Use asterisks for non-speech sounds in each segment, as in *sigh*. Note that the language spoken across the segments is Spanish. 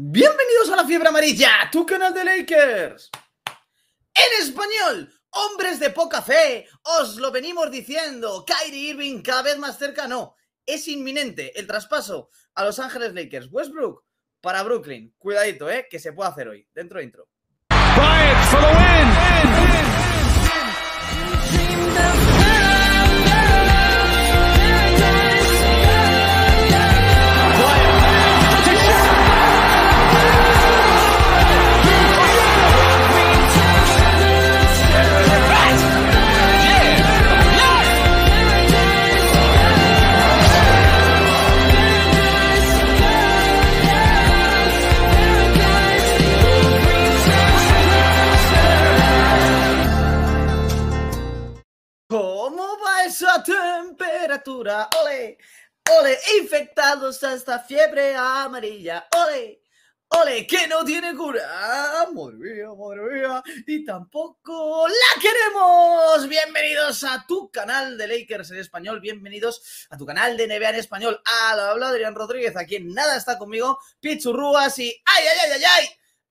Bienvenidos a la fiebre amarilla, tu canal de Lakers. En español, hombres de poca fe, os lo venimos diciendo. Kyrie Irving cada vez más cerca, no. Es inminente el traspaso a Los Ángeles Lakers. Westbrook para Brooklyn. Cuidadito, eh, que se puede hacer hoy. Dentro intro. ole, ole, infectados esta fiebre amarilla, ole, ole, que no tiene cura, ah, madre mía, madre mía, y tampoco la queremos. Bienvenidos a tu canal de Lakers en español, bienvenidos a tu canal de NBA en español. la habla Adrián Rodríguez, aquí en nada está conmigo, Pichurrúas y ay, ay, ay, ay,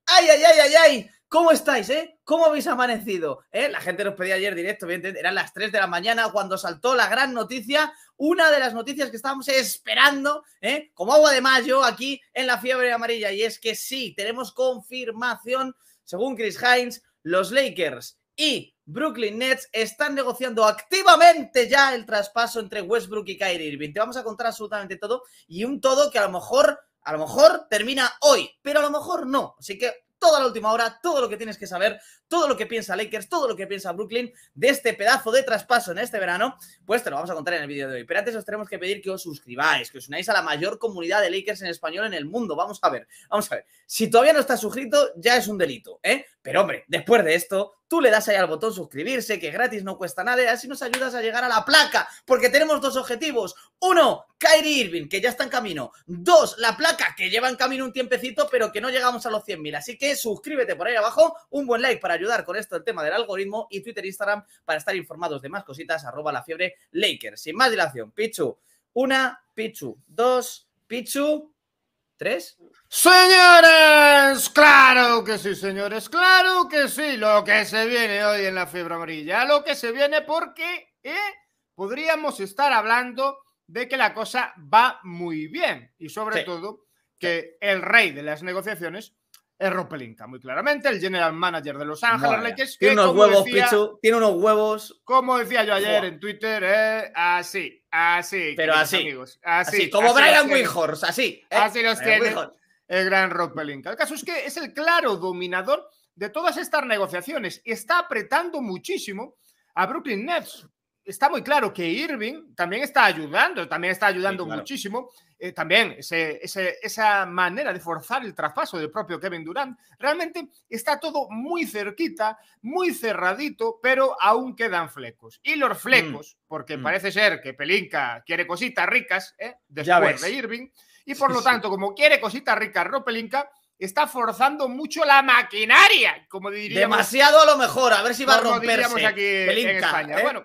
ay, ay, ay, ay, ay. ay ¿Cómo estáis, eh? ¿Cómo habéis amanecido? ¿Eh? La gente nos pedía ayer directo, eran las 3 de la mañana cuando saltó la gran noticia, una de las noticias que estábamos esperando, ¿eh? Como agua de mayo aquí en la fiebre amarilla, y es que sí, tenemos confirmación, según Chris Hines, los Lakers y Brooklyn Nets están negociando activamente ya el traspaso entre Westbrook y Kyrie Irving. Te vamos a contar absolutamente todo y un todo que a lo mejor, a lo mejor termina hoy, pero a lo mejor no. Así que toda la última hora, todo lo que tienes que saber, todo lo que piensa Lakers, todo lo que piensa Brooklyn de este pedazo de traspaso en este verano, pues te lo vamos a contar en el vídeo de hoy. Pero antes os tenemos que pedir que os suscribáis, que os unáis a la mayor comunidad de Lakers en español en el mundo. Vamos a ver, vamos a ver. Si todavía no estás suscrito, ya es un delito, ¿eh? Pero hombre, después de esto, Tú le das ahí al botón suscribirse, que gratis no cuesta nada, y así nos ayudas a llegar a la placa, porque tenemos dos objetivos. Uno, Kyrie Irving, que ya está en camino. Dos, la placa, que lleva en camino un tiempecito, pero que no llegamos a los 100.000. Así que suscríbete por ahí abajo, un buen like para ayudar con esto el tema del algoritmo, y Twitter e Instagram para estar informados de más cositas, arroba la fiebre Laker. Sin más dilación, Pichu, una, Pichu, dos, Pichu, tres. Señores, claro que sí, señores, claro que sí. Lo que se viene hoy en la fiebre amarilla, lo que se viene porque eh, podríamos estar hablando de que la cosa va muy bien y sobre todo que el rey de las negociaciones es Rob muy claramente, el general manager de Los Ángeles tiene unos huevos, Pichu, tiene unos huevos. Como decía yo ayer en Twitter, eh, así, así. Pero así, amigos, así, así, Como Brian Windhorst, así. ¿eh? así los tiene el gran Rob El caso es que es el claro dominador de todas estas negociaciones. y Está apretando muchísimo a Brooklyn Nets está muy claro que Irving también está ayudando, también está ayudando muchísimo. Eh, también esa manera de forzar el traspaso del propio Kevin Durant. Realmente está todo muy cerquita, muy cerradito, pero aún quedan flecos. Y los mm, flecos, porque mm. parece ser que Pelinka quiere cositas ricas eh, después de Irving, y por lo tanto, como quiere cositas ricas no Pelinka, está forzando mucho la maquinaria, como diríamos. Demasiado a lo mejor, a ver si va a romperse. Aquí en España. ¿eh? Bueno,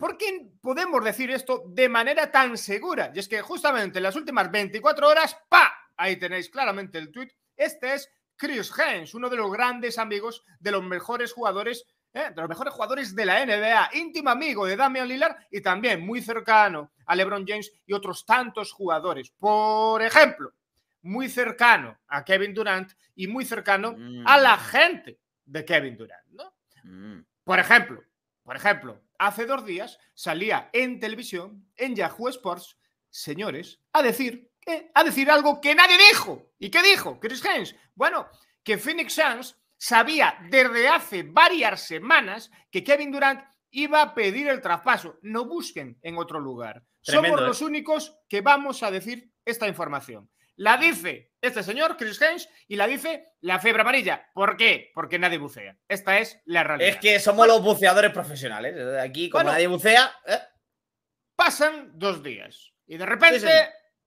¿Por qué podemos decir esto de manera tan segura? Y es que justamente en las últimas 24 horas, ¡pa! Ahí tenéis claramente el tweet. Este es Chris Haynes, uno de los grandes amigos de los mejores jugadores, ¿eh? de los mejores jugadores de la NBA, íntimo amigo de Damian Lillard y también muy cercano a LeBron James y otros tantos jugadores. Por ejemplo, muy cercano a Kevin Durant y muy cercano a la mm. gente de Kevin Durant, ¿no? Mm. Por ejemplo, por ejemplo, hace dos días salía en televisión, en Yahoo Sports, señores, a decir, a decir algo que nadie dijo. ¿Y qué dijo Chris Haynes? Bueno, que Phoenix Suns sabía desde hace varias semanas que Kevin Durant iba a pedir el traspaso. No busquen en otro lugar. Somos los ¿eh? únicos que vamos a decir esta información. La dice este señor, Chris Hens, y la dice la fiebre amarilla. ¿Por qué? Porque nadie bucea. Esta es la realidad. Es que somos los buceadores profesionales. Aquí, como nadie bucea. ¿eh? Pasan dos días. Y de repente,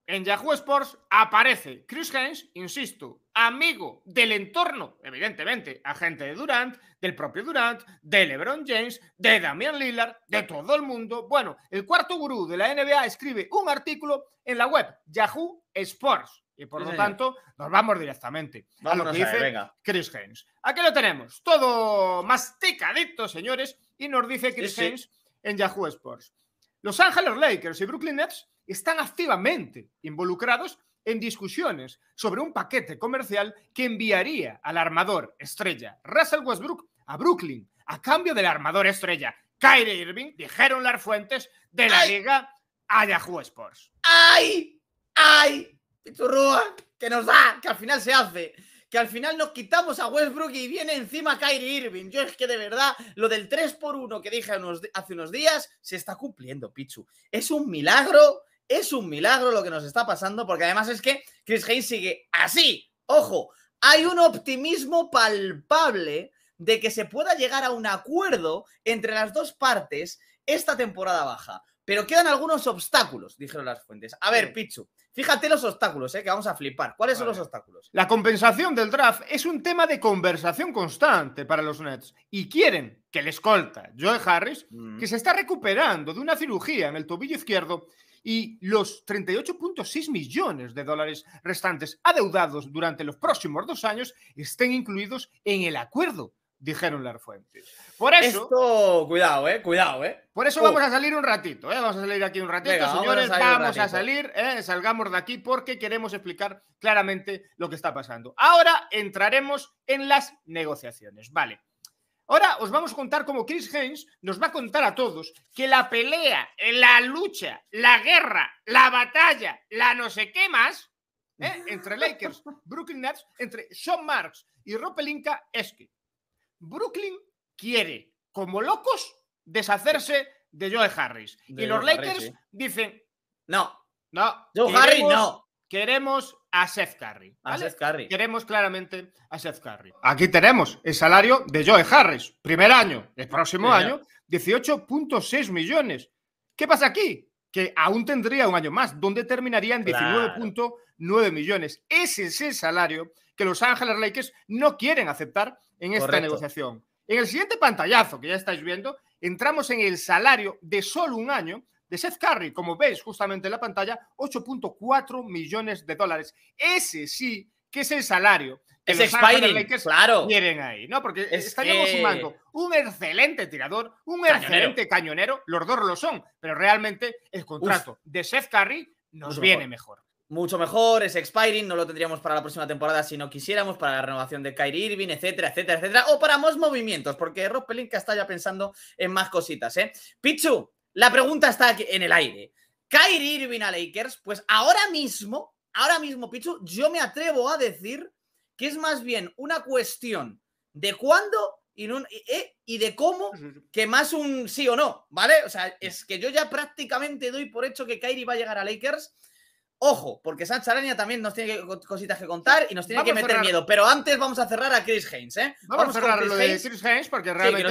en Yahoo Sports aparece Chris Hens, insisto, amigo del entorno, evidentemente, agente de Durant, del propio Durant, de LeBron James, de Damian Lillard, de todo el mundo. Bueno, el cuarto gurú de la NBA escribe un artículo en la web Yahoo Sports. Y por lo tanto, nos vamos directamente Vamos a lo que dice Chris James. Aquí lo tenemos, todo masticadito, señores, y nos dice Chris James en Yahoo Sports. Los Angeles Lakers y Brooklyn Nets están activamente involucrados en discusiones sobre un paquete comercial que enviaría al armador estrella Russell Westbrook a Brooklyn a cambio del armador estrella Kyrie Irving, dijeron las fuentes de la liga a Yahoo Sports. ¡Ay! ¡Ay! Pichurrúa, que nos da, que al final se hace. Que al final nos quitamos a Westbrook y viene encima Kyrie Irving. Yo es que de verdad, lo del 3 por 1 que dije hace unos días se está cumpliendo, Pichu. Es un milagro, es un milagro lo que nos está pasando, porque además es que Chris Hayes sigue así. Ojo, hay un optimismo palpable de que se pueda llegar a un acuerdo entre las dos partes esta temporada baja. Pero quedan algunos obstáculos, dijeron las fuentes. A ver, Pichu, Fíjate los obstáculos, ¿eh? que vamos a flipar. ¿Cuáles son los obstáculos? La compensación del draft es un tema de conversación constante para los Nets y quieren que el escolta Joe Harris, mm. que se está recuperando de una cirugía en el tobillo izquierdo, y los 38.6 millones de dólares restantes adeudados durante los próximos dos años estén incluidos en el acuerdo dijeron las fuentes. Por eso. Esto, cuidado, eh, cuidado, eh. Por eso uh. vamos a salir un ratito, eh. Vamos a salir aquí un ratito, señores. Vamos a salir, eh, salgamos de aquí porque queremos explicar claramente lo que está pasando. Ahora entraremos en las negociaciones, vale. Ahora os vamos a contar cómo Chris Haynes nos va a contar a todos que la pelea, la lucha, la guerra, la batalla, la no sé qué más, ¿eh? entre Lakers, *laughs* Brooklyn Nets, entre Sean Marks y Ropelinka, es que Brooklyn quiere, como locos, deshacerse de Joe Harris. y los Lakers dicen, no, no, Joe Harris no. Queremos a Seth Curry. Queremos claramente a Seth Curry. Aquí tenemos el salario de Joe Harris. Primer año, el próximo año, 18.6 millones. ¿Qué pasa aquí? Que aún tendría un año más, donde terminaría en 19.9 millones. Ese es el salario que los Ángeles Lakers no quieren aceptar en esta negociación. En el siguiente pantallazo que ya estáis viendo, entramos en el salario de solo un año de Seth Curry, como veis justamente en la pantalla, 8.4 millones de dólares. Ese sí que es el salario que es expiring, claro. quieren ahí, ¿no? Porque estaríamos sumando un excelente tirador, un excelente cañonero, los dos lo son, pero realmente el contrato de Seth Curry nos, viene mejor mucho mejor, es expiring, no lo tendríamos para la próxima temporada si no quisiéramos, para la renovación de Kyrie Irving, etcétera, etcétera, etcétera, o para más movimientos, porque Rob Pelinka está ya pensando en más cositas, ¿eh? Pichu, la pregunta está en el aire. Kyrie Irving a Lakers, pues ahora mismo, ahora mismo, Pichu, yo me atrevo a decir que es más bien una cuestión de cuándo y, eh, y, de cómo *laughs* que más un sí o no, ¿vale? O sea, es que yo ya prácticamente doy por hecho que Kyrie va a llegar a Lakers Ojo, porque Sánchez Araña también nos tiene cositas que contar y nos tiene que meter miedo. Pero antes vamos a cerrar a Chris Haynes, ¿eh? Vamos, a cerrar lo de Chris Haynes porque realmente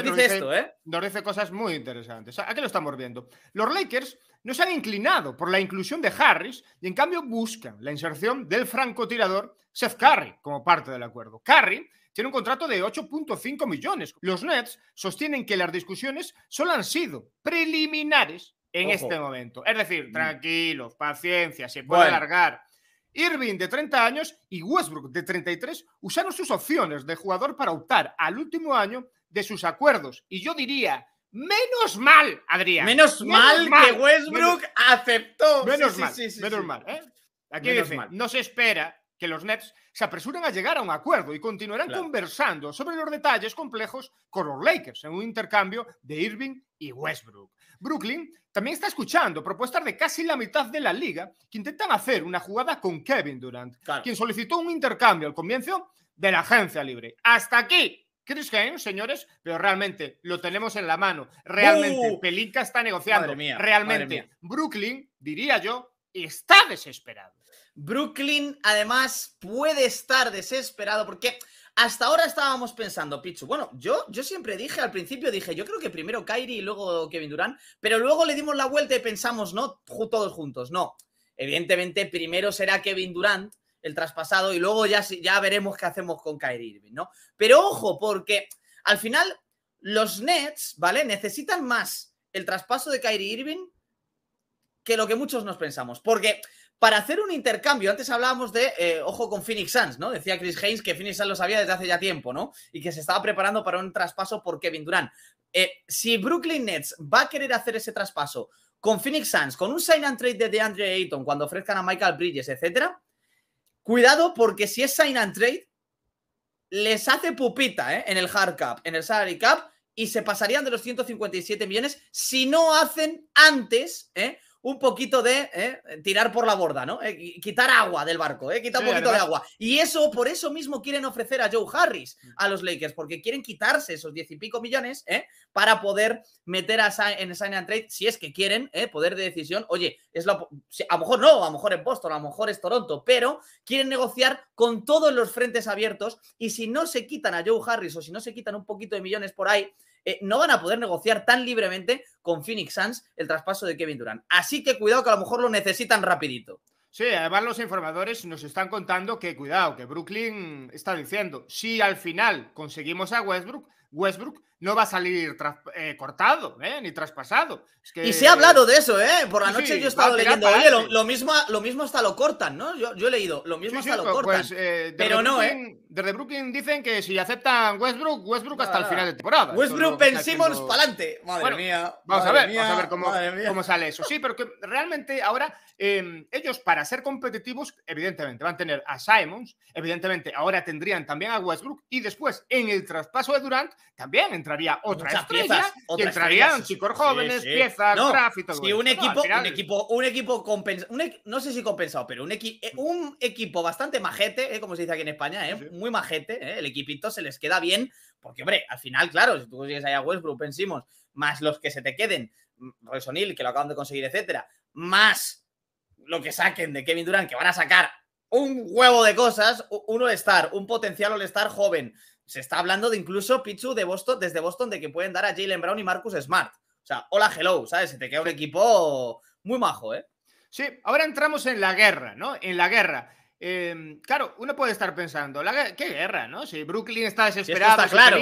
¿eh? nos, dice cosas muy interesantes. ¿A qué lo estamos viendo. Los Lakers no se han inclinado por la inclusión de Harris y en cambio buscan la inserción del francotirador Seth Curry como parte del acuerdo. Curry tiene un contrato de 8.5 millones. Los Nets sostienen que las discusiones solo han sido preliminares en este momento. Es decir, mm. tranquilos, paciencia, se puede alargar. Irving, de 30 años, y Westbrook, de 33, usaron sus opciones de jugador para optar al último año de sus acuerdos. Y yo diría, menos mal, Adrián. Menos, mal, que Westbrook aceptó. Menos mal, menos mal. ¿eh? Aquí menos no se espera que los Nets se apresuren a llegar a un acuerdo y continuarán conversando sobre los detalles complejos con los Lakers en un intercambio de Irving y Westbrook. Brooklyn también está escuchando propuestas de casi la mitad de la liga que intentan hacer una jugada con Kevin Durant, quien solicitó un intercambio al comienzo de la agencia libre. Hasta aquí Chris Kane, señores, pero realmente lo tenemos en la mano. Realmente uh. Pelinka está negociando. realmente Brooklyn, diría yo, está desesperado. Brooklyn además puede estar desesperado porque hasta ahora estábamos pensando, Pichu. Bueno, yo, yo siempre dije, al principio dije, yo creo que primero Kairi y luego Kevin Durant, pero luego le dimos la vuelta y pensamos, no, todos juntos, no. Evidentemente, primero será Kevin Durant, el traspasado, y luego ya, ya veremos qué hacemos con Kyrie Irving, ¿no? Pero ojo, porque al final los Nets, ¿vale? Necesitan más el traspaso de Kyrie Irving que lo que muchos nos pensamos. Porque para hacer un intercambio. Antes hablábamos de, eh, ojo con Phoenix Suns, ¿no? Decía Chris Haynes que Phoenix Suns lo sabía desde hace ya tiempo, ¿no? Y que se estaba preparando para un traspaso por Kevin Durant. Eh, si Brooklyn Nets va a querer hacer ese traspaso con Phoenix Suns, con un sign and trade de DeAndre Ayton, cuando ofrezcan a Michael Bridges, etcétera, cuidado porque si es sign and trade, les hace pupita ¿eh? en el hard cap, en el salary cap, y se pasarían de los 157 millones si no hacen antes, ¿eh? un poquito de ¿eh? tirar por la borda, ¿no? Eh, quitar agua del barco, eh, quitar un poquito de agua. Y eso, por eso mismo quieren ofrecer a Joe Harris mm. a los Lakers, porque quieren quitarse esos diez y pico millones ¿eh? para poder meter a en Sign and Trade, si es que quieren, poder de decisión. Oye, es a lo mejor no, a lo mejor es Boston, a lo mejor es Toronto, pero quieren negociar con todos los frentes abiertos y si no se quitan a Joe Harris o si no se quitan un poquito de millones por ahí, eh, no van a poder negociar tan libremente con Phoenix Suns el traspaso de Kevin Durant. Así que cuidado que a lo mejor lo necesitan rapidito. Sí, además los informadores nos están contando que, cuidado, que Brooklyn está diciendo, si al final conseguimos a Westbrook, Westbrook no va a salir eh, cortado, ¿eh? ni traspasado. y se ha hablado de eso, ¿eh? Por la noche yo estaba leyendo, ¿eh? lo, mismo, lo mismo hasta lo cortan, ¿no? Yo, he leído, lo mismo hasta lo pues, cortan. Pues, pero no, Desde Brooklyn dicen que si aceptan Westbrook, Westbrook hasta el final de temporada. Westbrook, pensamos Simmons, Madre mía. Vamos a ver, vamos a ver cómo, cómo, sale eso. Sí, pero que realmente ahora em, ellos para ser competitivos, evidentemente, van a tener a Simons, evidentemente, ahora tendrían también a Westbrook y después en el traspaso de Durant también entraría piezas, entrarían chicos jóvenes, piezas, no, y un equipo, un equipo, un equipo no sé si compensado, pero un, equipo, eh, mm. un equipo bastante majete, eh, como se dice aquí en España, eh, muy majete, el equipito se les queda bien, porque hombre, al final, claro, si tú consigues ahí a Westbrook, pensamos más los que se te queden, mm, Resonil, que lo acaban de conseguir, etcétera, más lo que saquen de Kevin Durant, que van a sacar un huevo de cosas, un All-Star, un potencial All-Star joven, se está hablando de incluso Pichu de Boston, desde Boston, de que pueden dar a Jalen Brown y Marcus Smart. O sea, hola, hello, ¿sabes? Se te queda un equipo muy majo, ¿eh? Sí, ahora entramos en la guerra, ¿no? En la guerra. Em, claro, uno puede estar pensando, ¿qué guerra, no? Si Brooklyn está desesperada, si, claro.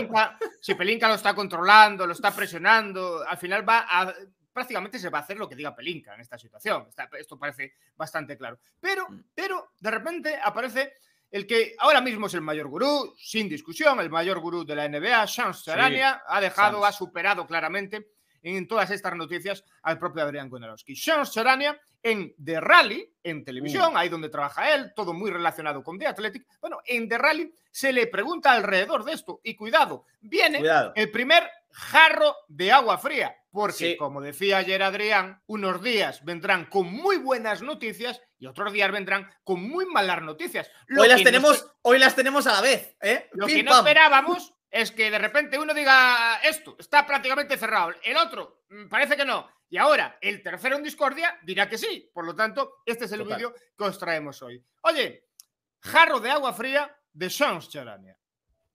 si, Pelinka, lo está controlando, lo está presionando, al final va a, prácticamente se va a hacer lo que diga Pelinka en esta situación. esto parece bastante claro. Pero, mm. pero de repente aparece el que ahora mismo es el mayor gurú, sin discusión, el mayor gurú de la NBA, Sean Serania ha dejado, ha superado claramente en todas estas noticias al propio Adrián Konarowski. Sean Serania en The Rally, en televisión, uh. ahí donde trabaja él, todo muy relacionado con The Athletic. Bueno, en The Rally se le pregunta alrededor de esto, y cuidado, viene el primer jarro de agua fría, porque como decía ayer Adrián, unos días vendrán con muy buenas noticias y otros días vendrán con muy malas noticias. hoy, las tenemos, hoy las tenemos a la vez. ¿eh? Lo que no esperábamos es que de repente uno diga esto, está prácticamente cerrado, el otro mm, parece que no, y ahora el tercero en discordia dirá que sí. Por lo tanto, este es el vídeo que os traemos hoy. Oye, jarro de agua fría de Sean Charania.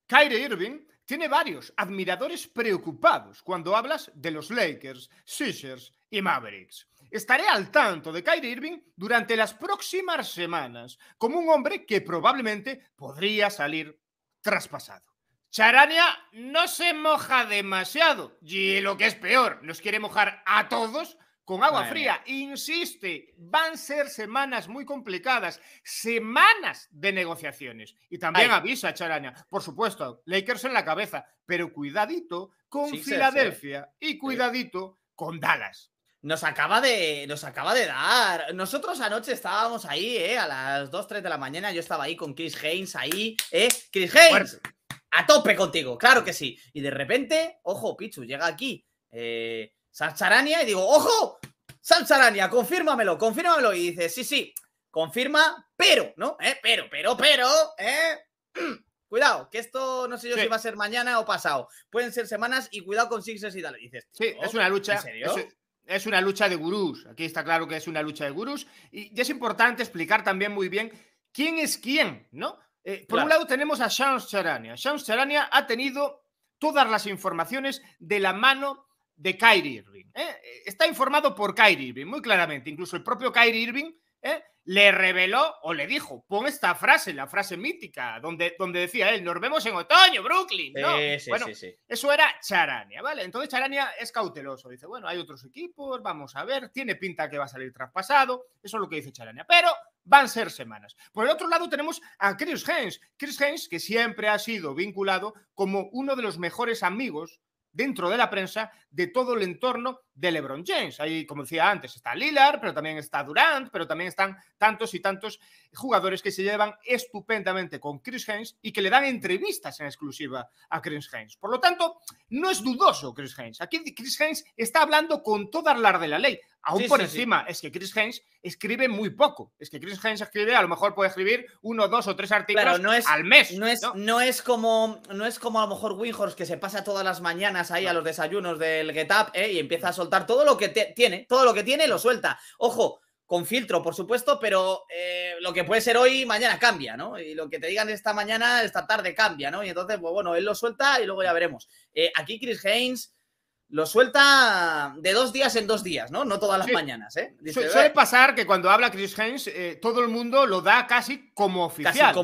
Kyrie Irving tiene varios admiradores preocupados cuando hablas de los Lakers, Sixers y Mavericks. Estaré al tanto de Kyrie Irving durante las próximas semanas como un hombre que probablemente podría salir traspasado. Charania no se moja demasiado y lo que es peor, nos quiere mojar a todos con agua fría. Insiste, van a ser semanas muy complicadas, semanas de negociaciones. Y también avisa Charaña, por supuesto, Lakers en la cabeza, pero cuidadito con Filadelfia y eh. cuidadito con Dallas. Nos acaba, de, nos acaba de dar. Nosotros anoche estábamos ahí, eh, A las 2, 3 de la mañana yo estaba ahí con Chris Haynes, ahí, ¿eh? Chris Haynes, a tope contigo, claro que sí. Y de repente, ojo, Pichu, llega aquí. Eh, Sancharania, y digo, ojo, Sancharania, confírmamelo, confírmamelo. Y dice, sí, sí, confirma, pero, ¿no? Eh, pero, pero, pero, ¿eh? *clears throat* Cuidado, que esto no sé yo si va a ser mañana o pasado. Pueden ser semanas y cuidado con Sixers y tal. dices, sí, es una oh, lucha. ¿En serio? Es, una lucha de gurús. Aquí está claro que es una lucha de gurús. Y, es importante explicar también muy bien quién es quién, ¿no? Eh, por un lado tenemos a Sancharania. Charania. ha tenido todas las informaciones de la mano de Kyrie Irving. ¿eh? Está informado por Kyrie Irving, muy claramente. Incluso el propio Kyrie Irving ¿eh? le reveló o le dijo, pon esta frase, la frase mítica, donde, donde decía él, nos vemos en otoño, Brooklyn. bueno, eso era Charania, ¿vale? Entonces Charania es cauteloso, dice, bueno, hay otros equipos, vamos a ver, tiene pinta que va a salir traspasado, eso es lo que dice Charania, pero van a ser semanas. Por el otro lado tenemos a Chris Haynes, Chris Haynes que siempre ha sido vinculado como uno de los mejores amigos dentro de la prensa de todo el entorno de LeBron James. Ahí, como decía antes, está Lillard, pero también está Durant, pero también están tantos y tantos jugadores que se llevan estupendamente con Chris Haynes y que le dan entrevistas en exclusiva a Chris Haynes. Por lo tanto, no es dudoso Chris Haynes. Aquí Chris Haynes está hablando con toda hablar de la ley aún por encima, es que Chris Haynes escribe muy poco. Es que Chris Haynes escribe, a lo mejor puede escribir uno, dos o tres artículos no es, al mes. No es, ¿no? es, como, no es como a lo mejor Winhorst que se pasa todas las mañanas ahí a los desayunos del Get Up ¿eh? y empieza a soltar todo lo que tiene, todo lo que tiene lo suelta. Ojo, con filtro, por supuesto, pero eh, lo que puede ser hoy, mañana cambia, ¿no? Y lo que te digan esta mañana, esta tarde cambia, ¿no? Y entonces, pues bueno, él lo suelta y luego ya veremos. Eh, aquí Chris Haynes lo suelta de dos días en dos días, ¿no? No todas las mañanas, ¿eh? suele pasar que cuando habla Chris Haynes, eh, todo el mundo lo da casi como oficial. o,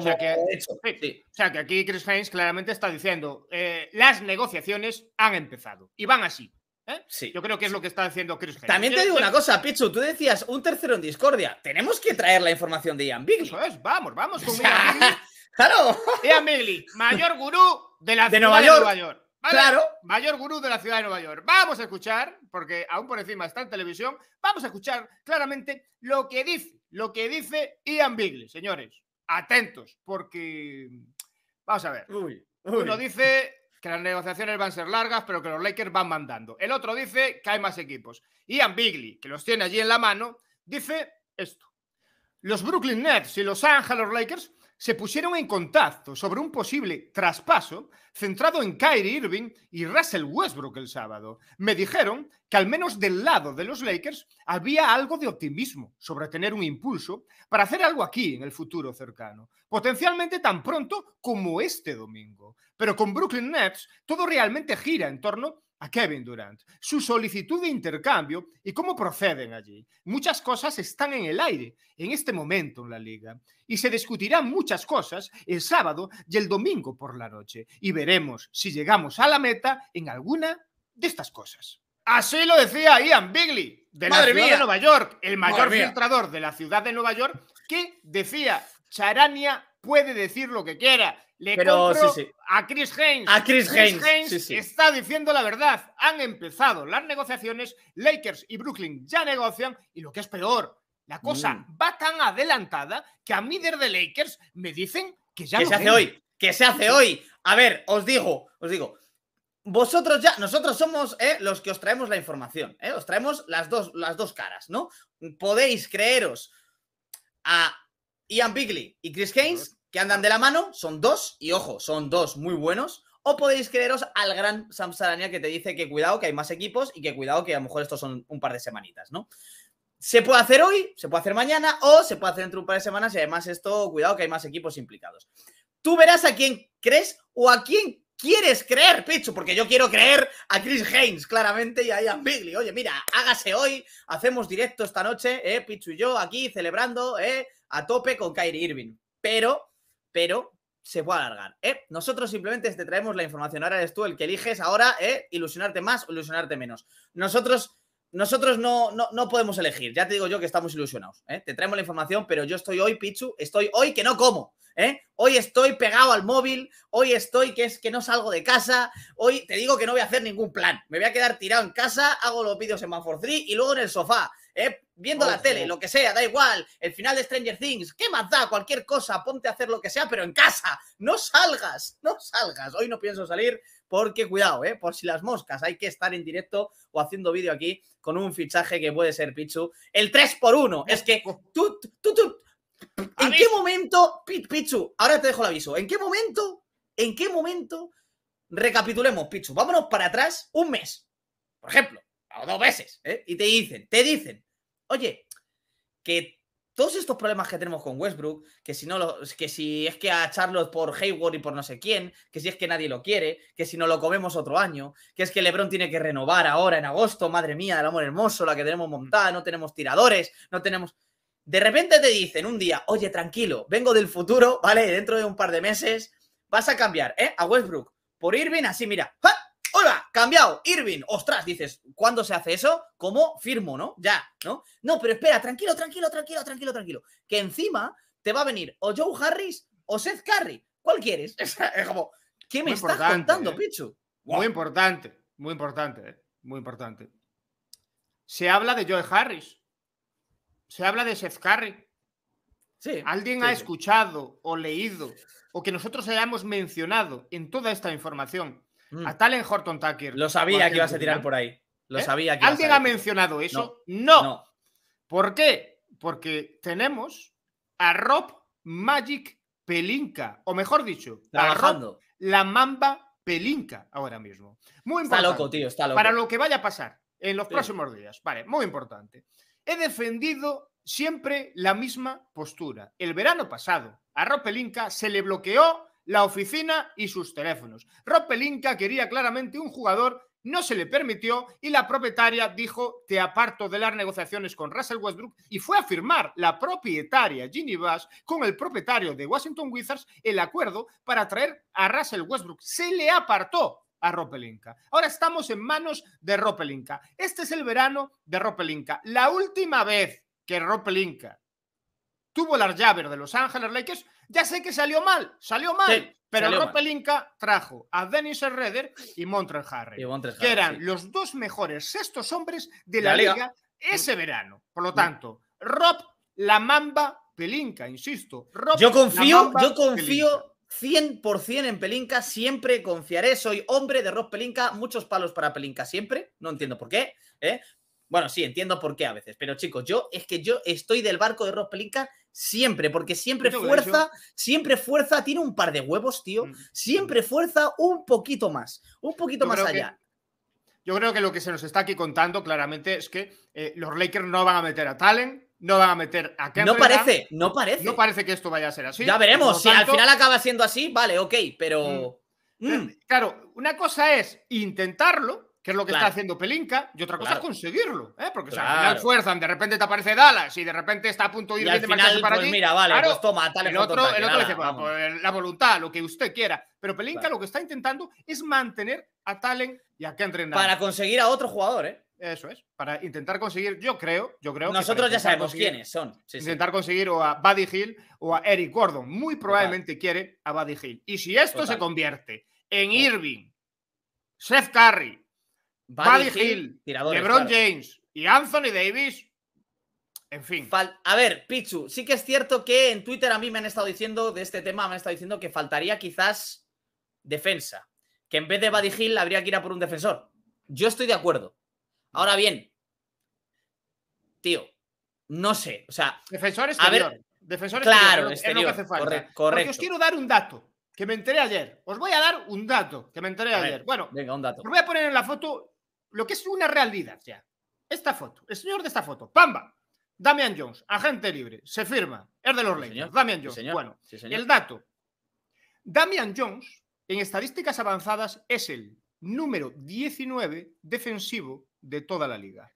sea que, aquí Chris Haynes claramente está diciendo, eh, las negociaciones han empezado y van así. ¿eh? Sí. Yo creo que es lo que está haciendo Chris Haynes. También te digo una cosa, Pichu, tú decías un tercero en discordia. Tenemos que traer la información de Ian Bigley. vamos, vamos con *laughs* Ian Bigley. ¡Claro! Ian Bigley, mayor gurú de la ciudad De Nueva York claro. Mayor gurú de la ciudad de Nueva York. Vamos a escuchar, porque aún por encima está en televisión, vamos a escuchar claramente lo que dice, lo que dice Ian Bigley, señores. Atentos, porque vamos a ver. Uno dice que las negociaciones van a ser largas, pero que los Lakers van mandando. El otro dice que hay más equipos. Ian Bigley, que los tiene allí en la mano, dice esto. Los Brooklyn Nets y los Ángeles Lakers se pusieron en contacto sobre un posible traspaso centrado en Kyrie Irving y Russell Westbrook el sábado. Me dijeron que al menos del lado de los Lakers había algo de optimismo sobre tener un impulso para hacer algo aquí en el futuro cercano, potencialmente tan pronto como este domingo. Pero con Brooklyn Nets todo realmente gira en torno a Kevin Durant, su solicitud de intercambio y cómo proceden allí. Muchas cosas están en el aire en este momento en la liga y se discutirán muchas cosas el sábado y el domingo por la noche y veremos si llegamos a la meta en alguna de estas cosas. Así lo decía Ian Bigley de la de Nueva York, el mayor filtrador de la ciudad de Nueva York, que decía Charania puede decir lo que quiera. Le compro a Chris Haynes. A Chris, Haynes, está diciendo la verdad. Han empezado las negociaciones, Lakers y Brooklyn ya negocian y lo que es peor, la cosa mm. va tan adelantada que a mí desde Lakers me dicen que ya se hace hoy, que se hace hoy. A ver, os digo, os digo, vosotros ya, nosotros somos eh, los que os traemos la información, eh, os traemos las dos, las dos caras, ¿no? Podéis creeros a Ian Bigley y Chris Haynes, que andan de la mano, son dos, y ojo, son dos muy buenos. O podéis creeros al gran Sam Sarania que te dice que cuidado, que hay más equipos y que cuidado, que a lo mejor estos son un par de semanitas, ¿no? Se puede hacer hoy, se puede hacer mañana o se puede hacer de un par de semanas y además esto, cuidado, que hay más equipos implicados. Tú verás a quién crees o a quién quieres creer, Pichu, porque yo quiero creer a Chris Haynes, claramente, y a Ian Bigley. Oye, mira, hágase hoy, hacemos directo esta noche, eh, Pichu y yo, aquí celebrando, eh a tope con Kyrie Irving. Pero, pero se puede alargar. ¿eh? Nosotros simplemente te traemos la información. Ahora eres tú el que eliges ahora ¿eh? ilusionarte más o ilusionarte menos. Nosotros, nosotros no, no, no podemos elegir. Ya te digo yo que estamos ilusionados. ¿eh? Te traemos la información, pero yo estoy hoy, Pichu, estoy hoy que no como. ¿Eh? Hoy estoy pegado al móvil, hoy estoy que es que no salgo de casa, hoy te digo que no voy a hacer ningún plan, me voy a quedar tirado en casa, hago los vídeos en Man for Three y luego en el sofá. Eh, viendo la tele, lo que sea, da igual, el final de Stranger Things, ¿qué más da? Cualquier cosa, ponte a hacer lo que sea, pero en casa, no salgas, no salgas. Hoy no pienso salir porque cuidado, eh, por si las moscas, hay que estar en directo o haciendo vídeo aquí con un fichaje que puede ser Pichu. El 3 por 1 es que ¿en qué momento, Pichu, ahora te dejo el aviso, ¿en qué momento, en qué momento, recapitulemos, Pichu, vámonos para atrás un mes, por ejemplo o dos veces, ¿eh? y te dicen, te dicen, oye, que todos estos problemas que tenemos con Westbrook, que si no lo, que si es que a Charlotte por Hayward y por no sé quién, que si es que nadie lo quiere, que si no lo comemos otro año, que es que LeBron tiene que renovar ahora en agosto, madre mía, el amor hermoso, la que tenemos montada, no tenemos tiradores, no tenemos de repente te dicen un día, "Oye, tranquilo, vengo del futuro, ¿vale? Dentro de un par de meses vas a cambiar, ¿eh? A Westbrook por Irving así, mira, cambiado, Irving, ostras, dices, ¿cuándo se hace eso? ¿Cómo firmo, no? Ya, ¿no? No, pero espera, tranquilo, tranquilo, tranquilo, tranquilo, tranquilo. Que encima te va a venir o Joe Harris o Seth Curry. ¿Cuál quieres? *laughs* Es como, ¿qué me estás contando, ¿eh? picho? Muy importante, muy importante, ¿eh? muy importante. Se habla de Joe Harris. Se habla de Seth Curry. Sí, Alguien ha escuchado o leído o que nosotros hayamos mencionado en toda esta información Mm. A Talen Horton Tucker. Lo sabía que ibas a ¿Eh? tirar por ahí. Lo sabía ¿Alguien ha mencionado eso? No. ¿Por qué? Porque tenemos a Rob Magic Pelinka, o mejor dicho, Trabajando. la Mamba Pelinka ahora mismo. Muy importante. Está loco, tío, Para lo que vaya a pasar en los próximos días. Vale, muy importante. He defendido siempre la misma postura. El verano pasado a Rob Pelinka se le bloqueó la oficina y sus teléfonos. Ropelinka quería claramente un jugador, no se le permitió y la propietaria dijo te aparto de las negociaciones con Russell Westbrook y fue a firmar la propietaria Ginny Bass con el propietario de Washington Wizards el acuerdo para traer a Russell Westbrook. Se le apartó a Ropelinka. Ahora estamos en manos de Ropelinka. Este es el verano de Ropelinka. La última vez que Ropelinka tuvo las llaves de Los Ángeles Lakers, ya sé que salió mal, salió mal. pero Rob Pelinka trajo a Dennis Redder y Montreal Harry, que eran los dos mejores sextos hombres de la, liga. ese verano. Por lo mm. tanto, Rob la mamba Pelinka, insisto. yo confío, yo confío 100% en Pelinka, siempre confiaré, soy hombre de Rob Pelinka, muchos palos para Pelinka siempre, no entiendo por qué, ¿eh? Bueno, sí, entiendo por qué a veces, pero chicos, yo es que yo estoy del barco de Rob siempre, porque siempre fuerza, siempre fuerza, tiene un par de huevos, tío, mm, siempre mm. fuerza un poquito más, un poquito más allá. yo creo que lo que se nos está aquí contando claramente es que eh, los Lakers no van a meter a Talen, no van a meter a Kemba. No parece, no parece. No parece que esto vaya a ser así. Ya veremos, si al final acaba siendo así, vale, ok, pero... Mm. Claro, una cosa es intentarlo, es lo que está haciendo Pelinka, y otra cosa es conseguirlo, ¿eh? porque si al final fuerzan, de repente te aparece Dallas y de repente está a punto de ir y de final, para pues, Mira, vale, pues toma, el, otro, dice, eh, la voluntad, lo que usted quiera. Pero Pelinka lo que está intentando es mantener a Talen y a entrenar Para conseguir a otro jugador, ¿eh? Eso es, para intentar conseguir, yo creo, yo creo. Nosotros ya sabemos quiénes son. intentar conseguir o a Buddy Hill o a Eric Gordon. Muy probablemente quiere a Buddy Hill. Y si esto se convierte en oh. Irving, Seth Curry, Buddy, Hill, LeBron James y Anthony Davis. En fin. a ver, Pichu, sí que es cierto que en Twitter a mí me han estado diciendo de este tema, me han estado diciendo que faltaría quizás defensa. Que en vez de Buddy Hill habría que ir a por un defensor. Yo estoy de acuerdo. Ahora bien, tío, no sé. O sea. defensores. A ver, defensor claro, exterior. Es lo que hace falta. Porque os quiero dar un dato que me enteré ayer. Os voy a dar un dato que me enteré ayer. bueno, venga, un dato. Os voy a poner en la foto lo que es una realidad ya. Esta foto, el señor de esta foto, ¡pamba! Damian Jones, agente libre, se firma, es de los leños, Damian Jones. bueno, el dato. Damian Jones, en estadísticas avanzadas, es el número 19 defensivo de toda la liga.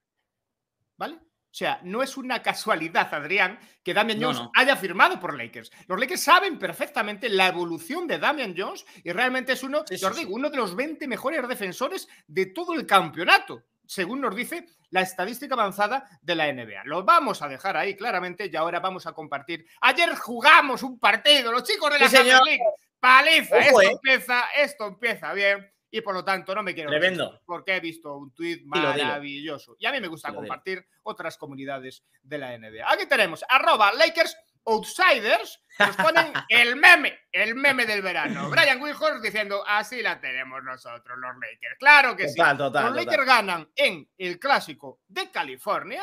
¿Vale? O sea, no es una casualidad, Adrián, que Damian Jones haya firmado por Lakers. Los Lakers saben perfectamente la evolución de Damian Jones y realmente es uno, digo, uno de los 20 mejores defensores de todo el campeonato, según nos dice la estadística avanzada de la NBA. Lo vamos a dejar ahí claramente y ahora vamos a compartir. Ayer jugamos un partido, los chicos de la Premier League. Paliza, esto eh. empieza, esto empieza bien y por lo tanto no me quiero Tremendo. porque he visto un tuit maravilloso. Y a mí me gusta compartir otras comunidades de la NBA. Aquí tenemos arroba Lakers Outsiders, nos ponen *laughs* el meme, el meme del verano. Brian Wilhors diciendo, así la tenemos nosotros, los Lakers. Claro que sí. los Lakers ganan en el clásico de California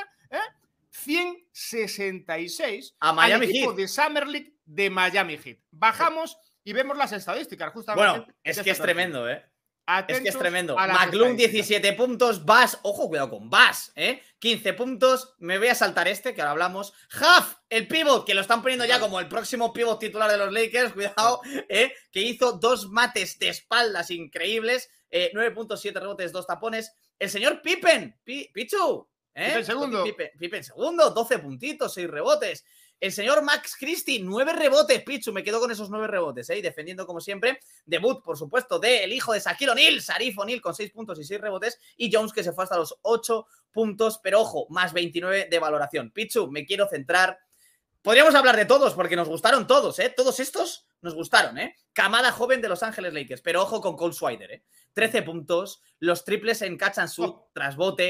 166 ¿eh? a Miami Heat. de Summer League de Miami Heat. Bajamos y vemos las estadísticas, justamente. Bueno, es que es tremendo, ¿eh? es que es tremendo. McLum 17 puntos, Vas. ojo, cuidado con vas ¿eh? 15 puntos, me voy a saltar este, que ahora hablamos. Huff, el pivot, que lo están poniendo ya como el próximo pivot titular de los Lakers, cuidado, ¿eh? Que hizo dos mates de espaldas increíbles, eh, 9.7 rebotes, dos tapones. El señor Pippen, Pichu, ¿eh? Pippen segundo. Pippen segundo, 12 puntitos, 6 rebotes. El señor Max Christie, nueve rebotes, Pichu, me quedo con esos nueve rebotes, ¿eh? defendiendo como siempre. Debut, por supuesto, del hijo de Shaquille O'Neal, Sarif O'Neal, con seis puntos y seis rebotes. Y Jones, que se fue hasta los ocho puntos, pero ojo, más 29 de valoración. Pichu, me quiero centrar. Podríamos hablar de todos, porque nos gustaron todos, ¿eh? Todos estos nos gustaron, ¿eh? Camada joven de Los Ángeles Lakers, pero ojo con Cole Swider, ¿eh? 13 puntos, los triples en catch and shoot, oh.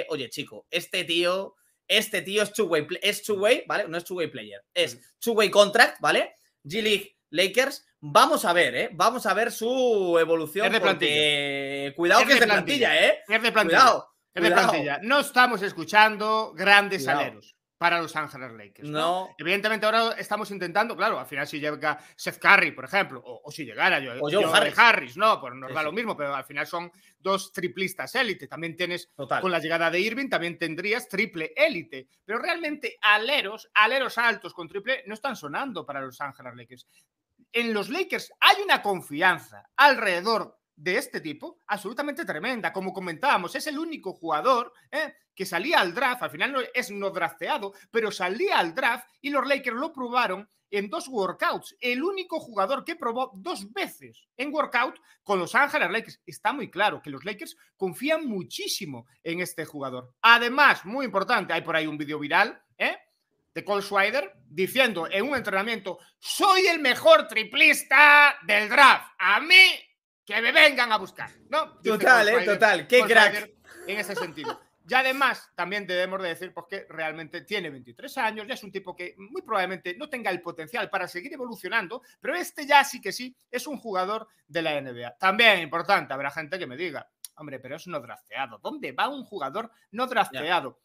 Oye, chico, este tío este tío es two-way, es two-way, mm. ¿vale? No es two-way player, es mm. two-way contract, ¿vale? G-League Lakers. Vamos a ver, ¿eh? Vamos a ver su evolución. Es de plantilla. Cuidado que es de plantilla, ¿eh? Es de plantilla. Cuidado. Es de plantilla. No estamos escuchando grandes aleros para Los Ángeles Lakers. No. Evidentemente ahora estamos intentando, claro, al final si llega Seth Curry, por ejemplo, o, si llegara yo, o Harris. no, pues nos da lo mismo, pero al final son dos triplistas élite. También tienes, con la llegada de Irving, también tendrías triple élite. Pero realmente aleros, aleros altos con triple, no están sonando para Los Ángeles Lakers. En los Lakers hay una confianza alrededor de este tipo absolutamente tremenda. Como comentábamos, es el único jugador ¿eh? que salía al draft, al final no, es no drafteado, pero salía al draft y los Lakers lo probaron en dos workouts. El único jugador que probó dos veces en workout con los Ángeles Lakers. Está muy claro que los Lakers confían muchísimo en este jugador. Además, muy importante, hay por ahí un video viral, ¿eh? de Cole Schweider diciendo en un entrenamiento, soy el mejor triplista del draft. A mí que me vengan a buscar, ¿no? total, eh, total, qué crack. En ese sentido. Y además, también debemos de decir pues, que realmente tiene 23 años, ya es un tipo que muy probablemente no tenga el potencial para seguir evolucionando, pero este ya sí que sí es un jugador de la NBA. También importante, habrá gente que me diga, hombre, pero es no drafteado. ¿Dónde va un jugador no drafteado?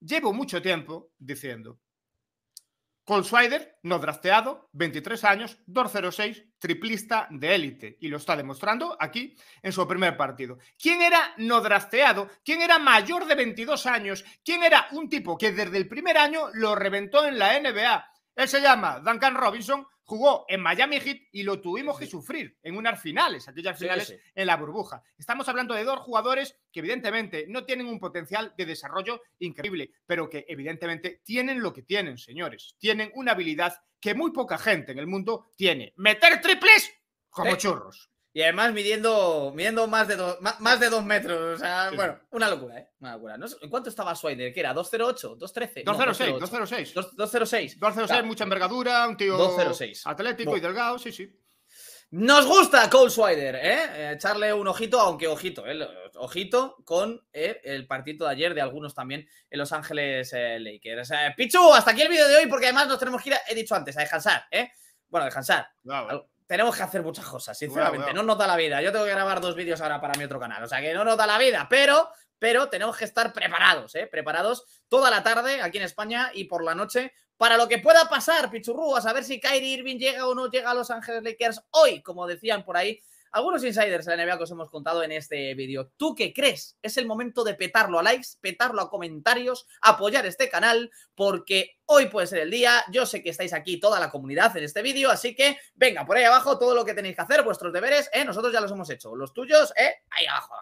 Llevo mucho tiempo diciendo Cole Swider, no drafteado, 23 años, 206, triplista de élite. Y lo está demostrando aquí en su primer partido. ¿Quién era no drafteado? ¿Quién era mayor de 22 años? ¿Quién era un tipo que desde el primer año lo reventó en la NBA? Él se llama Duncan Robinson, jugó en Miami Heat y lo tuvimos que sufrir en unas finales, aquellas finales en la burbuja. Estamos hablando de dos jugadores que evidentemente no tienen un potencial de desarrollo increíble, pero que evidentemente tienen lo que tienen, señores. Tienen una habilidad que muy poca gente en el mundo tiene. Meter triples como churros. Y además midiendo, más, de dos metros. O sea, bueno, una locura, ¿eh? Una locura. ¿No? ¿Cuánto estaba Swider? ¿Qué era? ¿208? ¿213? 206, 206. 206. 206, mucha envergadura, un tío 206. atlético y delgado, sí, sí. Nos gusta Cole Swider, ¿eh? ¿eh? Echarle un ojito, aunque ojito, ¿eh? Ojito con eh, el partido de ayer de algunos también en Los Ángeles eh, Lakers. Pichu, hasta aquí el vídeo de hoy porque además nos tenemos que ir, he dicho antes, a descansar, ¿eh? Bueno, descansar. Claro tenemos que hacer muchas cosas, sinceramente. No nos da la vida. Yo tengo que grabar dos vídeos ahora para mi otro canal. O sea que no nos da la vida, pero, pero tenemos que estar preparados, ¿eh? Preparados toda la tarde aquí en España y por la noche para lo que pueda pasar, pichurrú. a saber si Kyrie Irving llega o no llega a Los Ángeles Lakers hoy, como decían por ahí algunos insiders de la NBA que os hemos contado en este vídeo. ¿Tú qué crees? Es el momento de petarlo a likes, petarlo a comentarios, apoyar este canal, porque hoy puede ser el día. Yo sé que estáis aquí toda la comunidad en este vídeo, así que venga, por ahí abajo todo lo que tenéis que hacer, vuestros deberes, ¿eh? nosotros ya los hemos hecho. Los tuyos, ¿eh? ahí abajo,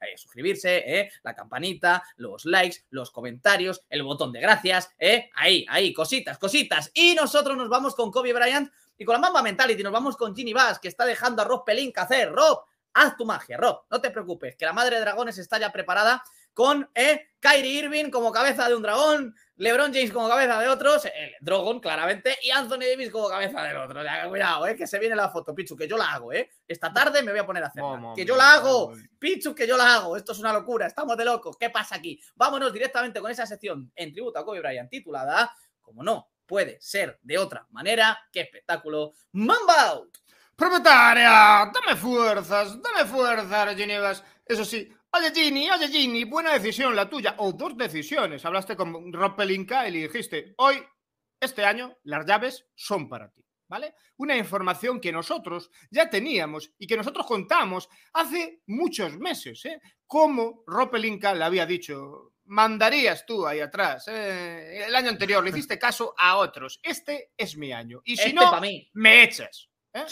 ahí, suscribirse, ¿eh? la campanita, los likes, los comentarios, el botón de gracias, ¿eh? ahí, ahí, cositas, cositas. Y nosotros nos vamos con Kobe Bryant y con la Mamba Mentality nos vamos con Ginny Bass, que está dejando a Rob Pelín que hacer. Rob, haz tu magia, Rob. No te preocupes, que la madre de dragones está ya preparada con eh, Kyrie Irving como cabeza de un dragón, LeBron James como cabeza de otros, el Drogon claramente, y Anthony Davis como cabeza del otro. Ya, cuidado, eh, que se viene la foto, Pichu, que yo la hago, ¿eh? Esta tarde me voy a poner a hacerla. que yo la hago, Pichu, que yo la hago. Esto es una locura, estamos de locos. ¿Qué pasa aquí? Vámonos directamente con esa sección en tributo a Kobe Bryant titulada, como no, puede ser de otra manera. ¡Qué espectáculo! ¡Mamba Propietaria, dame fuerzas, dame fuerzas, Ginevas. Eso sí, oye Ginny, oye Ginny, buena decisión la tuya, o dos decisiones. Hablaste con Ropelinka y le dijiste, hoy, este año, las llaves son para ti. ¿Vale? Una información que nosotros ya teníamos y que nosotros contamos hace muchos meses, ¿eh? Como Ropelinka le había dicho, mandarías tú ahí atrás. Eh, el año anterior le hiciste caso a otros. Este es mi año. Y si este no, me echas. ¿eh?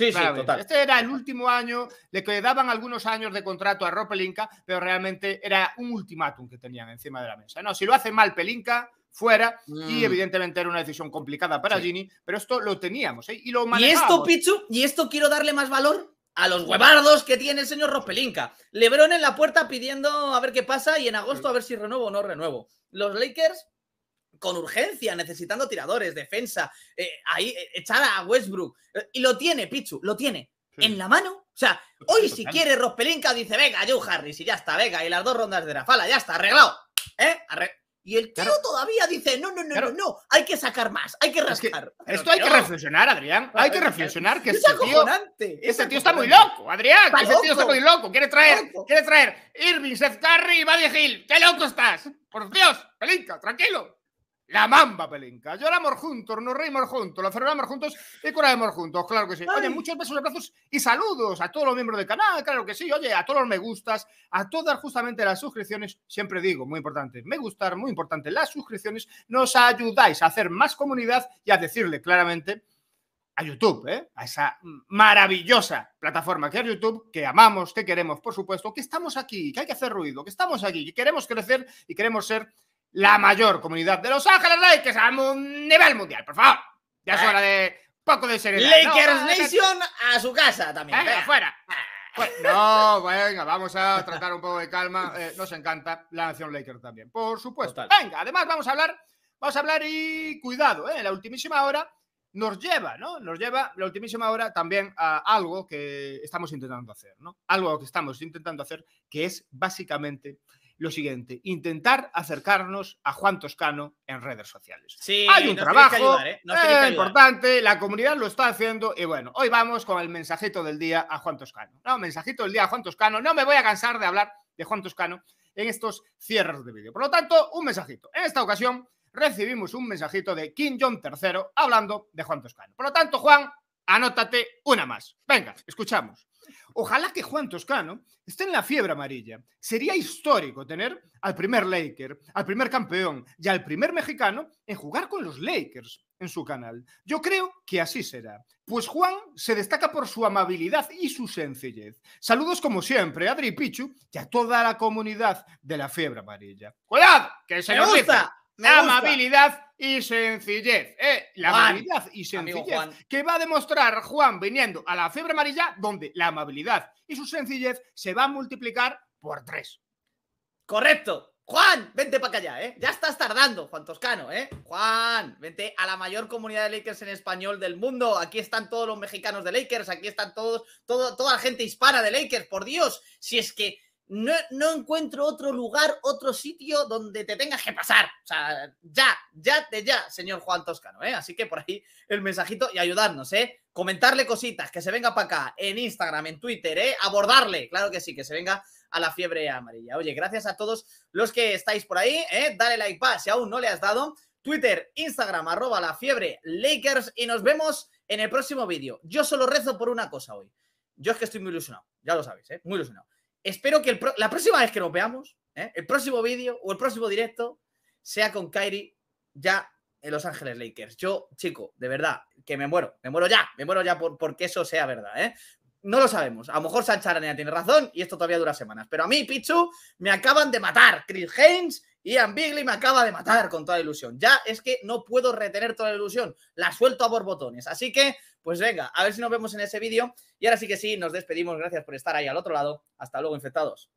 Este era el último año, le daban algunos años de contrato a Ropelinka pero realmente era un ultimátum que tenían encima de la mesa. No, si lo hace mal Pelinka, fuera, y mm. evidentemente era una decisión complicada para Gini, pero esto lo teníamos ¿eh? y lo manejamos. Y esto, Pichu, y esto quiero darle más valor a los huevardos que tiene el señor Rospelinka. Lebron en la puerta pidiendo a ver qué pasa y en agosto a ver si renuevo o no renuevo. Los Lakers con urgencia, necesitando tiradores, defensa, eh, ahí eh, echar a Westbrook. Eh, y lo tiene, Pichu, lo tiene. En la mano. O sea, pues hoy si quiere Rospelinka dice, venga, Joe Harris y ya está, venga, y las dos rondas de Rafala, ya está, arreglado. ¿Eh? Y el tío todavía dice, no, no, no, no, no, hay que sacar más, hay que rascar. esto hay que reflexionar, Adrián, hay que reflexionar que es este tío, este tío está muy loco, Adrián, ese tío está muy loco, quiere traer, quiere traer Irving, Seth Curry y Buddy Hill, qué loco estás, por Dios, ¡Pelinca, tranquilo. La mamba pelenca. Lloramos juntos, nos reímos juntos, lo celebramos juntos y curamos juntos, claro que sí. Oye, muchos besos, abrazos y saludos a todos los miembros del canal, claro que sí. Oye, a todos los me gustas, a todas justamente las suscripciones. Siempre digo, muy importante, me gustar, muy importante. Las suscripciones nos ayudáis a hacer más comunidad y a decirle claramente a YouTube, ¿eh? a esa maravillosa plataforma que es YouTube, que amamos, que queremos, por supuesto, que estamos aquí, que hay que hacer ruido, que estamos aquí, que queremos crecer y queremos ser la mayor comunidad de Los Ángeles Lakers a nivel mundial, por favor. Ya es eh. hora de poco de seriedad. Lakers Nation a su casa también. Venga, afuera. Ah. Pues, no, venga, vamos a tratar un poco de calma. Eh, nos encanta la nación Lakers también, por supuesto. Venga, además vamos a hablar, vamos a hablar y cuidado, eh, en eh, la ultimísima hora nos lleva, ¿no? Nos lleva la ultimísima hora también a algo que estamos intentando hacer, ¿no? Algo que estamos intentando hacer que es básicamente lo siguiente, intentar acercarnos a Juan Toscano en redes sociales. Sí, Hay un trabajo ¿eh? eh, importante, la comunidad lo está haciendo y bueno, hoy vamos con el mensajito del día a Juan Toscano. No, mensajito del día a Juan Toscano, no me voy a cansar de hablar de Juan Toscano en estos cierres de vídeo. Por lo tanto, un mensajito. En esta ocasión recibimos un mensajito de Kim John III hablando de Juan Toscano. Por lo tanto, Juan, Anótate una más. Venga, escuchamos. Ojalá que Juan Toscano esté en la fiebre amarilla. Sería histórico tener al primer Laker, al primer campeón y al primer mexicano en jugar con los Lakers en su canal. Yo creo que así será. Pues Juan se destaca por su amabilidad y su sencillez. Saludos como siempre, a Adri Pichu, y a toda la comunidad de la fiebre amarilla. ¡Cuidado! ¡Que se nos gusta! La amabilidad y sencillez. Eh, la amabilidad y sencillez que va a demostrar Juan viniendo a la fiebre amarilla, donde la amabilidad y su sencillez se va a multiplicar por tres. Correcto. Juan, vente para acá ¿eh? Ya estás tardando, Juan Toscano, ¿eh? Juan, vente a la mayor comunidad de Lakers en español del mundo. Aquí están todos los mexicanos de Lakers, aquí están todos, toda la gente hispana de Lakers, por Dios. Si es que no, encuentro otro lugar, otro sitio donde te tengas que pasar. O sea, ya, ya, de ya, señor Juan Toscano, ¿eh? Así que por ahí el mensajito y ayudarnos, ¿eh? Comentarle cositas, que se venga para acá, en Instagram, en Twitter, ¿eh? Abordarle, claro que sí, que se venga a la fiebre amarilla. Oye, gracias a todos los que estáis por ahí, ¿eh? Dale like, pa, si aún no le has dado. Twitter, Instagram, arroba la fiebre Lakers y nos vemos en el próximo vídeo. Yo solo rezo por una cosa hoy. Yo es que estoy muy ilusionado, ya lo sabéis, ¿eh? Muy ilusionado espero que la próxima vez que nos veamos, ¿eh? el próximo vídeo o el próximo directo, sea con Kyrie ya en Los Ángeles Lakers. Yo, chico, de verdad, que me muero, me muero ya, me muero ya por, porque eso sea verdad, ¿eh? No lo sabemos. A lo mejor Sancharania tiene razón y esto todavía dura semanas. Pero a mí, Pichu, me acaban de matar. Chris Haynes Ian Bigley me acaba de matar con toda ilusión. Ya es que no puedo retener toda la ilusión. La suelto a borbotones. Así que pues venga, a ver si nos vemos en ese vídeo. Y ahora sí que sí, nos despedimos. Gracias por estar ahí al otro lado. Hasta luego, infectados.